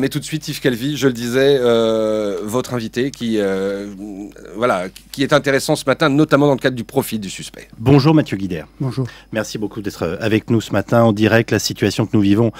Mais tout de suite, Yves Calvi, je le disais, euh, votre invité qui, euh, voilà, qui est intéressant ce matin, notamment dans le cadre du profil du suspect. Bonjour Mathieu Guider. Bonjour. Merci beaucoup d'être euh, avec nous ce matin en direct. La situation que nous vivons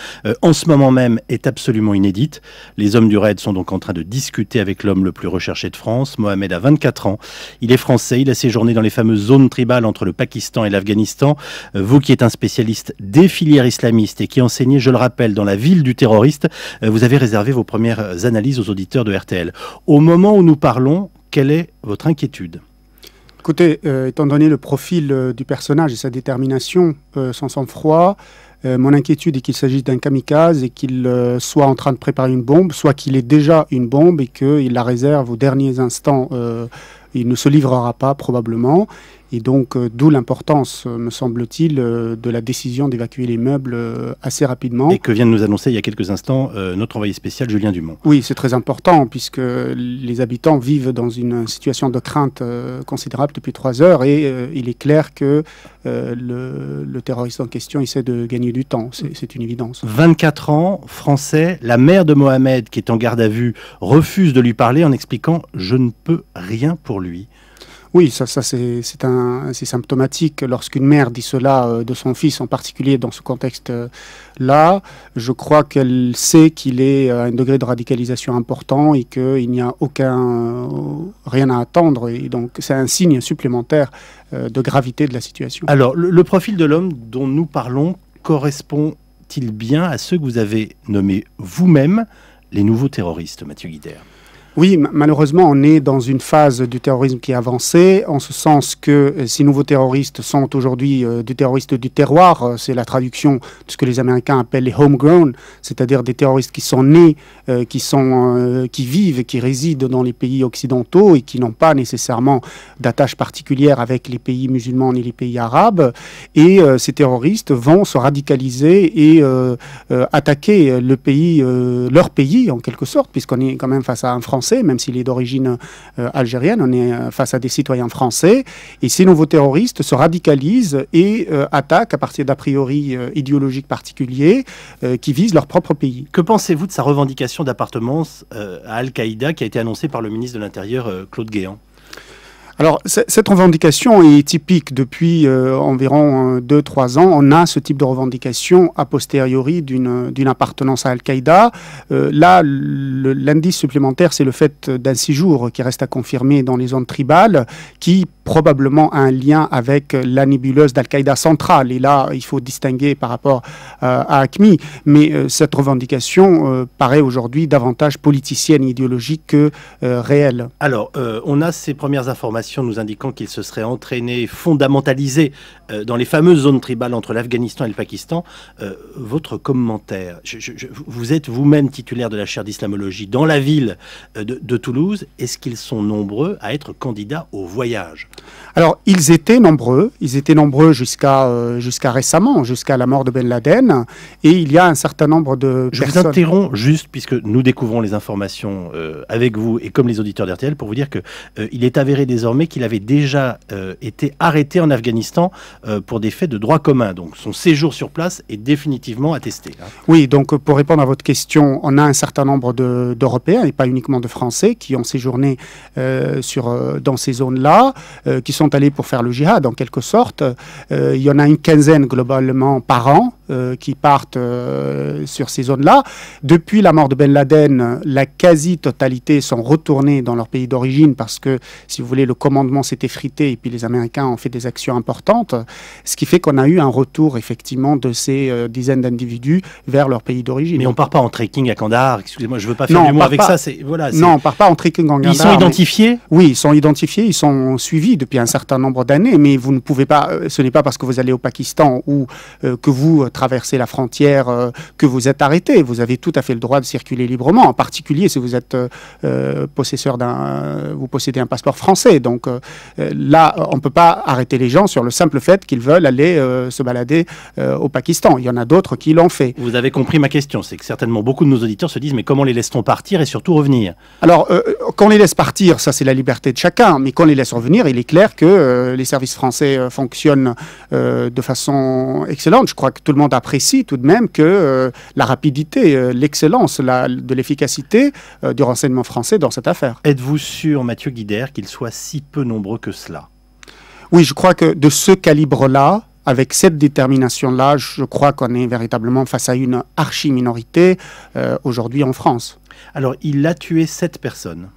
en ce moment même est absolument inédite. Les hommes du raid sont donc en train de discuter avec l'homme le plus recherché de France. Mohamed a 24 ans. Il est français. Il a séjourné dans les fameuses zones tribales entre le Pakistan et l'Afghanistan. vous qui êtes un spécialiste des filières islamistes et qui enseignez, je le rappelle, dans la ville du terroriste, vous avez réservé vos premières analyses aux auditeurs de RTL. Au moment où nous parlons, quelle est votre inquiétude Écoutez, euh, étant donné le profil euh, du personnage et sa détermination, son euh, sans sang-froid, mon inquiétude est qu'il s'agisse d'un kamikaze et qu'il soit en train de préparer une bombe, soit qu'il ait déjà une bombe et qu'il la réserve aux derniers instants. il ne se livrera pas probablement. Et donc, euh, d'où l'importance, euh, me semble-t-il, euh, de la décision d'évacuer les meubles assez rapidement. Et que vient de nous annoncer il y a quelques instants notre envoyé spécial Julien Dumont. Oui, c'est très important puisque les habitants vivent dans une situation de crainte considérable depuis trois heures et il est clair que le, le, terroriste en question essaie de gagner du temps. C'est une évidence. 24 ans, français, la mère de Mohamed, qui est en garde à vue, refuse de lui parler en expliquant Je ne peux rien pour lui. Oui, ça, ça c'est symptomatique. Lorsqu'une mère dit cela euh, de son fils, en particulier dans ce contexte-là, je crois qu'elle sait qu'il est euh, à un degré de radicalisation important et qu'il n'y a aucun, euh, rien à attendre. Et donc, c'est un signe supplémentaire de gravité de la situation. Alors, le, le profil de l'homme dont nous parlons correspond-il bien à ceux que vous avez nommés vous-même les nouveaux terroristes, Mathieu Guider oui, malheureusement, on est dans une phase du terrorisme qui est avancée, en ce sens que ces euh, nouveaux terroristes sont aujourd'hui euh, des terroristes du terroir, euh, c'est la traduction de ce que les Américains appellent les homegrown, c'est-à-dire des terroristes qui sont nés, qui, sont, qui vivent, qui résident dans les pays occidentaux et qui n'ont pas nécessairement d'attache particulière avec les pays musulmans ni les pays arabes. Et ces terroristes vont se radicaliser et attaquer le pays, leur pays en quelque sorte, puisqu'on est quand même face à un Français même s'il est d'origine euh, algérienne, on est euh, face à des citoyens français, et ces nouveaux terroristes se radicalisent et euh, attaquent à partir d'a priori idéologiques particuliers qui visent leur propre pays. Que pensez-vous de sa revendication d'appartenance à Al-Qaïda qui a été annoncée par le ministre de l'Intérieur Claude Guéant alors, cette revendication est typique. Depuis euh, environ 2-3 euh, ans, on a ce type de revendication a posteriori d'une appartenance à Al-Qaïda. Euh, là, l'indice supplémentaire, c'est le fait d'un séjour qui reste à confirmer dans les zones tribales, qui probablement un lien avec la nébuleuse d'Al-Qaïda centrale. Et là, il faut distinguer par rapport euh, à Acme. Mais euh, cette revendication euh, paraît aujourd'hui davantage politicienne, idéologique que réelle. Alors, on a ces premières informations nous indiquant qu'il se serait entraîné, fondamentalisé dans les fameuses zones tribales entre l'Afghanistan et le Pakistan. votre commentaire Vous êtes vous-même titulaire de la chaire d'islamologie dans la ville de Toulouse. Est-ce qu'ils sont nombreux à être candidats au voyage alors, ils étaient nombreux, ils étaient nombreux jusqu'à euh, jusqu'à récemment, jusqu'à la mort de Ben Laden, et il y a un certain nombre de Je vous interromps juste, puisque nous découvrons les informations euh, avec vous et comme les auditeurs d'RTL, pour vous dire qu'il euh, il est avéré désormais qu'il avait déjà été arrêté en Afghanistan pour des faits de droit commun. Donc, son séjour sur place est définitivement attesté. Hein. Oui, donc pour répondre à votre question, on a un certain nombre d'Européens, et pas uniquement de Français, qui ont séjourné sur, dans ces zones-là. Euh, qui sont allés pour faire le jihad en quelque sorte. Euh, il y en a une quinzaine globalement par an euh, qui partent euh, sur ces zones-là. Depuis la mort de Ben Laden, la quasi-totalité sont retournés dans leur pays d'origine parce que, si vous voulez, le commandement s'est effrité et puis les Américains ont fait des actions importantes, ce qui fait qu'on a eu un retour effectivement de ces euh, dizaines d'individus vers leur pays d'origine. Mais on part pas en trekking à Kandahar, excusez-moi, je veux pas faire du mot avec ça. C'est, voilà, Non, on part pas en trekking en Kandahar. Ils sont identifiés Oui, ils sont identifiés, ils sont suivis depuis un certain nombre d'années, mais vous ne pouvez pas, ce n'est pas parce que vous allez au Pakistan ou que vous traverser la frontière euh, que vous êtes arrêté. Vous avez tout à fait le droit de circuler librement, en particulier si vous êtes euh, euh, possesseur d'un, vous possédez un passeport français. Donc là, on ne peut pas arrêter les gens sur le simple fait qu'ils veulent aller se balader au Pakistan. Il y en a d'autres qui l'ont fait. Vous avez compris ma question, c'est que certainement beaucoup de nos auditeurs se disent mais comment les laisse-t-on partir et surtout revenir Alors, quand qu'on les laisse partir, ça c'est la liberté de chacun, mais qu'on les laisse revenir, il est clair que les services français fonctionnent de façon excellente. Je crois que tout le monde apprécie tout de même que euh, la rapidité, euh, l'excellence de l'efficacité euh, du renseignement français dans cette affaire. Êtes-vous sûr, Mathieu Guider, qu'il soit si peu nombreux que cela Oui, je crois que de ce calibre-là, avec cette détermination-là, je crois qu'on est véritablement face à une archi-minorité aujourd'hui en France. Alors, il a tué sept personnes.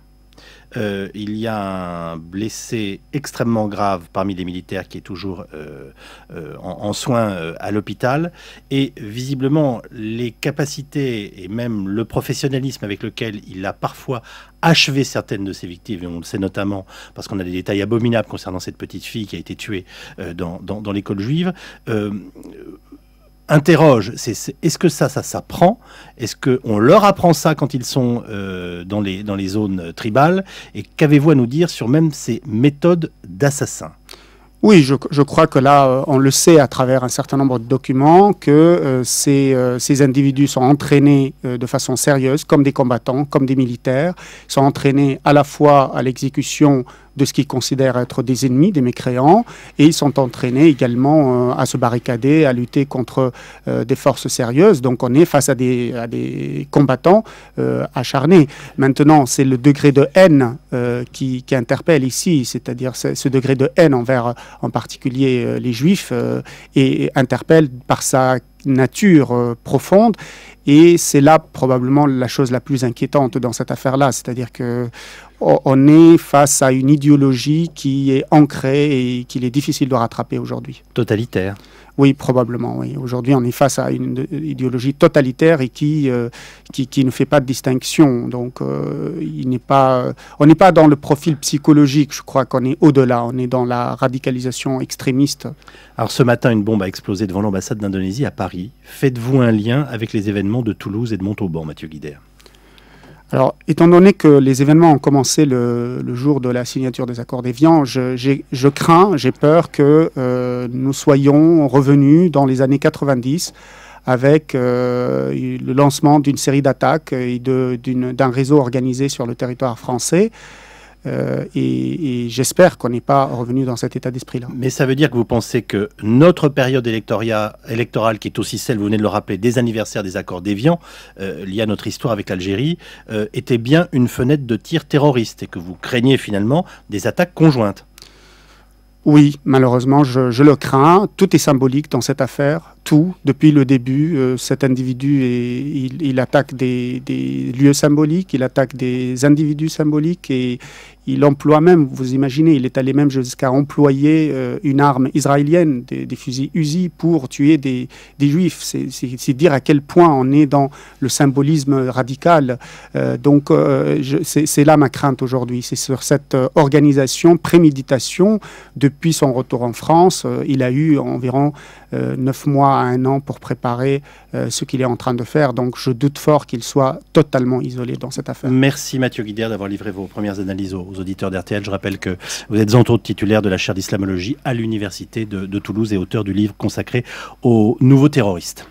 Euh, il y a un blessé extrêmement grave parmi les militaires qui est toujours euh, euh, en, soins à l'hôpital. Et visiblement, les capacités et même le professionnalisme avec lequel il a parfois achevé certaines de ses victimes, et on le sait notamment parce qu'on a des détails abominables concernant cette petite fille qui a été tuée dans l'école juive interroge. C'est, est-ce que ça, ça s'apprend Est-ce qu'on leur apprend ça quand ils sont euh, dans, les, zones euh, tribales Et qu'avez-vous à nous dire sur même ces méthodes d'assassin oui, je, crois que là, euh, on le sait à travers un certain nombre de documents que ces, individus sont entraînés de façon sérieuse, comme des combattants, comme des militaires, sont entraînés à la fois à l'exécution de ce qu'ils considèrent être des ennemis, des mécréants, et ils sont entraînés également euh, à se barricader, à lutter contre euh, des forces sérieuses. Donc on est face à des, combattants euh, acharnés. Maintenant, c'est le degré de haine qui, interpelle ici, c'est-à-dire ce degré de haine envers en particulier les juifs, et, interpelle par sa nature profonde. Et c'est là probablement la chose la plus inquiétante dans cette affaire-là, c'est-à-dire que on est face à une idéologie qui est ancrée et qu'il est difficile de rattraper aujourd'hui. Totalitaire. Oui, probablement. Oui. Aujourd'hui, on est face à une idéologie totalitaire et euh, qui, qui, ne fait pas de distinction. Donc, euh, il n'est pas, on n'est pas dans le profil psychologique. Je crois qu'on est au-delà. On est dans la radicalisation extrémiste. Alors, ce matin, une bombe a explosé devant l'ambassade d'Indonésie à Paris. Faites-vous un lien avec les événements de Toulouse et de Montauban, Mathieu Guider alors, étant donné que les événements ont commencé le, jour de la signature des accords d'Evian, je, crains, j'ai peur que euh, nous soyons revenus dans les années 90 avec euh, le lancement d'une série d'attaques et d'un réseau organisé sur le territoire français euh, et, j'espère qu'on n'est pas revenu dans cet état d'esprit-là. Mais ça veut dire que vous pensez que notre période électorale, qui est aussi celle, vous venez de le rappeler, des anniversaires des accords déviants euh, liés à notre histoire avec l'Algérie, euh, était bien une fenêtre de tir terroriste et que vous craignez finalement des attaques conjointes oui, malheureusement, je, le crains. Tout est symbolique dans cette affaire. Tout, depuis le début, euh, cet individu, il, attaque des, des, lieux symboliques, il attaque des individus symboliques et il emploie même, vous imaginez, il est allé même jusqu'à employer euh, une arme israélienne, des, fusils Uzi, pour tuer des, juifs. C'est dire à quel point on est dans le symbolisme radical. Euh, donc euh, c'est là ma crainte aujourd'hui. C'est sur cette organisation, préméditation. Depuis son retour en France, il a eu environ neuf mois à un an pour préparer ce qu'il est en train de faire. Donc je doute fort qu'il soit totalement isolé dans cette affaire. Merci Mathieu Guider d'avoir livré vos premières analyses aux auditeurs d'RTL. Je rappelle que vous êtes entre autres titulaire de la chaire d'islamologie à l'Université de Toulouse et auteur du livre consacré aux nouveaux terroristes.